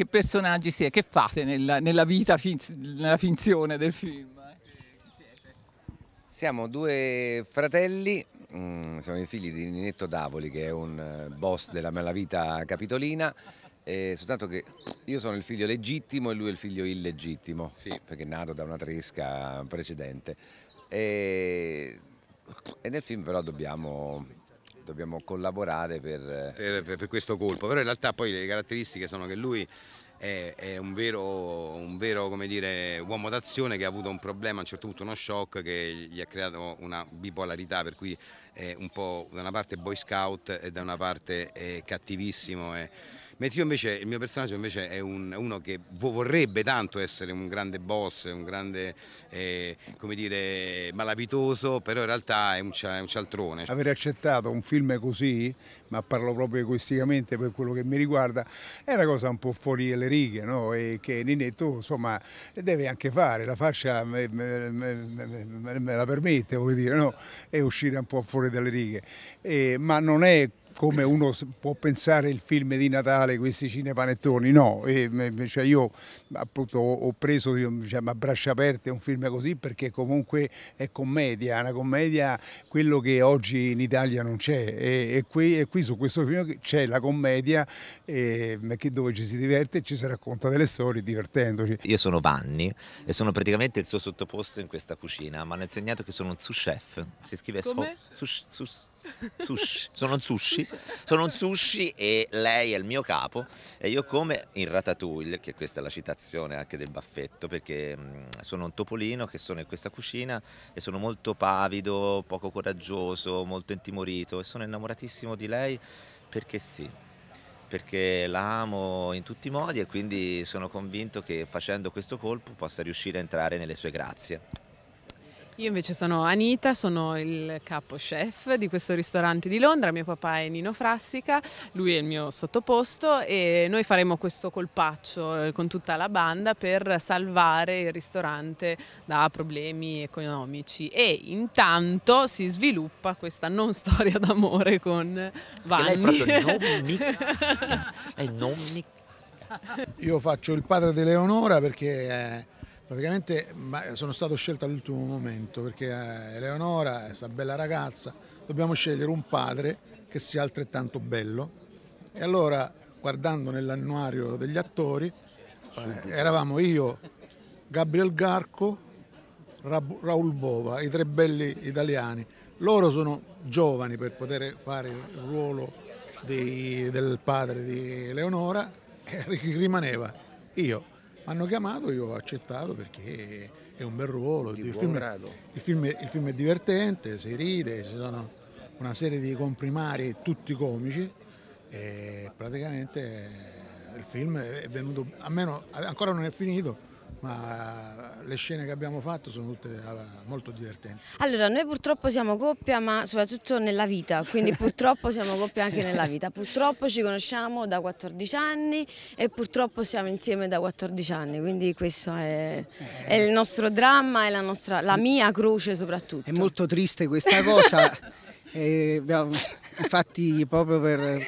che personaggi siete, che fate nella, nella vita, nella finzione del film? Eh? Siamo due fratelli, mm, siamo i figli di Ninetto Davoli che è un eh, boss della malavita capitolina, soltanto che io sono il figlio legittimo e lui è il figlio illegittimo, sì. perché è nato da una tresca precedente. E, e nel film però dobbiamo dobbiamo collaborare per... Eh, per, per, per questo colpo, però in realtà poi le caratteristiche sono che lui è, è un, vero, un vero, come dire, uomo d'azione che ha avuto un problema, a un certo punto uno shock che gli ha creato una bipolarità per cui è un po' da una parte boy scout e da una parte è cattivissimo. È... Mentre io invece, il mio personaggio invece è un, uno che vorrebbe tanto essere un grande boss, un grande, eh, come dire, malavitoso, però in realtà è un, è un cialtrone. Aver accettato un film così, ma parlo proprio egoisticamente per quello che mi riguarda, è una cosa un po' fuori le righe no? e che Ninetto insomma deve anche fare, la fascia me, me, me, me la permette, vuol dire, no? e uscire un po' fuori dalle righe, e, ma non è come uno può pensare il film di Natale, questi cinepanettoni, no, e, cioè io appunto ho preso diciamo, a braccia aperte un film così perché comunque è commedia, una commedia quello che oggi in Italia non c'è e, e, qui, e qui, su questo film c'è la commedia e, dove ci si diverte e ci si racconta delle storie divertendoci. Io sono Vanni e sono praticamente il suo sottoposto in questa cucina, mi hanno insegnato che sono un sous chef, si scrive sous chef Sushi. Sono un sushi. Sono un sushi e lei è il mio capo e io come in Ratatouille, che questa è la citazione anche del baffetto, perché mm, sono un topolino che sono in questa cucina e sono molto pavido, poco coraggioso, molto intimorito e sono innamoratissimo di lei perché sì perché la amo in tutti i modi e quindi sono convinto che facendo questo colpo possa riuscire a entrare nelle sue grazie. Io invece sono Anita, sono il capo chef di questo ristorante di Londra, mio papà è Nino Frassica, lui è il mio sottoposto e noi faremo questo colpaccio eh, con tutta la banda per salvare il ristorante da problemi economici e intanto si sviluppa questa non storia d'amore con Vanni. Che lei è proprio nonnica, lei nonnica. Io faccio il padre di Leonora perché... Eh praticamente sono stato scelto all'ultimo momento perché eh, Eleonora è questa bella ragazza, dobbiamo scegliere un padre che sia altrettanto bello e allora guardando nell'annuario degli attori eh, eravamo io, Gabriel Garco, Rab- Raul Bova, i tre belli italiani. Loro sono giovani per poter fare il ruolo di, del padre di Eleonora e rimaneva io hanno chiamato, io ho accettato perché è un bel ruolo, il film, il, film è, il film, è divertente, si ride, ci sono una serie di comprimari, tutti comici e praticamente il film è venuto, almeno ancora non è finito, ma eh, le scene che abbiamo fatto sono tutte eh, molto divertenti. Allora, noi purtroppo siamo coppia, ma soprattutto nella vita, quindi purtroppo siamo coppia anche nella vita. Purtroppo ci conosciamo da 14 anni e purtroppo siamo insieme da 14 anni, quindi questo è, è il nostro dramma e la, nostra, la mia croce soprattutto. È molto triste questa cosa. Eh, infatti proprio per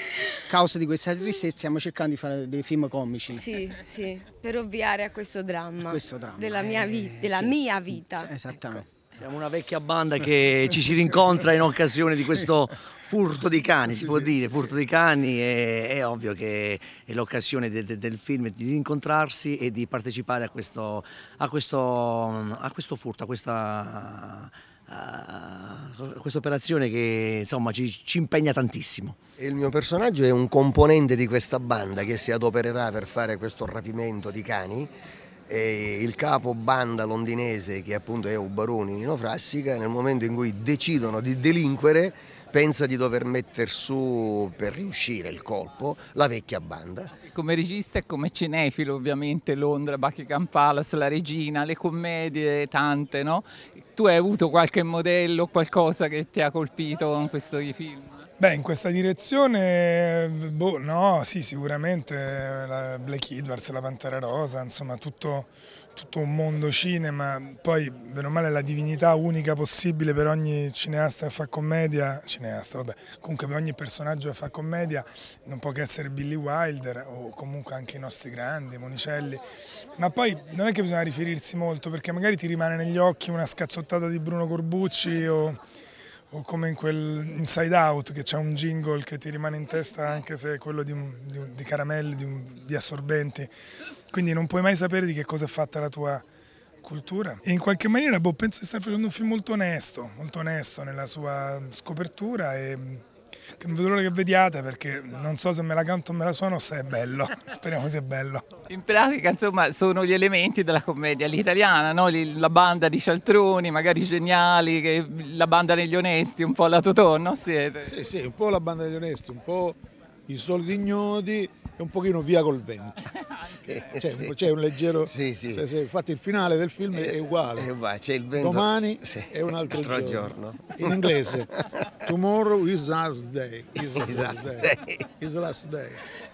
causa di questa mm. tristezza stiamo cercando di fare dei film comici. Sì, sì, per ovviare a questo dramma, a questo dramma della, mia, eh, vi della sì. mia vita. Eh, esattamente. Ecco. Siamo una vecchia banda che ci si rincontra in occasione di questo furto di cani, si può dire, furto di cani, è, è ovvio che è l'occasione de, de, del film di rincontrarsi e di partecipare a questo, a questo, a questo furto, a questa questa operazione che insomma ci, ci impegna tantissimo. E il mio personaggio è un componente di questa banda che si adopererà per fare questo rapimento di cani e il capo banda londinese che appunto è Ubaroni Nino Frassica nel momento in cui decidono di delinquere pensa di dover mettere su per riuscire il colpo la vecchia banda. Come regista e come cinefilo ovviamente Londra, Buckingham Palace, La Regina, le commedie tante, no? Tu hai avuto qualche modello, qualcosa che ti ha colpito in questo film? Beh, in questa direzione, boh, no, sì, sicuramente eh, la Black Edwards, la Pantera Rosa, insomma tutto, tutto un mondo cinema, poi bene o male la divinità unica possibile per ogni cineasta che fa commedia, cineasta, vabbè, comunque per ogni personaggio che fa commedia non può che essere Billy Wilder o comunque anche i nostri grandi, Monicelli, ma poi non è che bisogna riferirsi molto perché magari ti rimane negli occhi una scazzottata di Bruno Corbucci o o come in quel Inside Out che c'è un jingle che ti rimane in testa anche se è quello di, un, di, di caramelli, di, di assorbenti. Quindi non puoi mai sapere di che cosa è fatta la tua cultura e in qualche maniera boh, penso di stare facendo un film molto onesto, molto onesto nella sua scopertura e che non vedo l'ora che vediate perché non so se me la canto o me la suono se è bello, speriamo sia bello. In pratica insomma sono gli elementi della commedia l'italiana, no? la banda di cialtroni magari geniali, la banda degli onesti, un po' la Totò, no siete? Sì, sì, un po' la banda degli onesti, un po' i soldi ignoti, un pochino via col vento. Sì, c'è, sì. c'è, un leggero... Sì, sì. Se, se, infatti il finale del film è eh, uguale. Eh, c'è il vento... Domani sì. è un altro, altro giorno. giorno. In inglese. Tomorrow is last day. Is, is, last, day. is last day.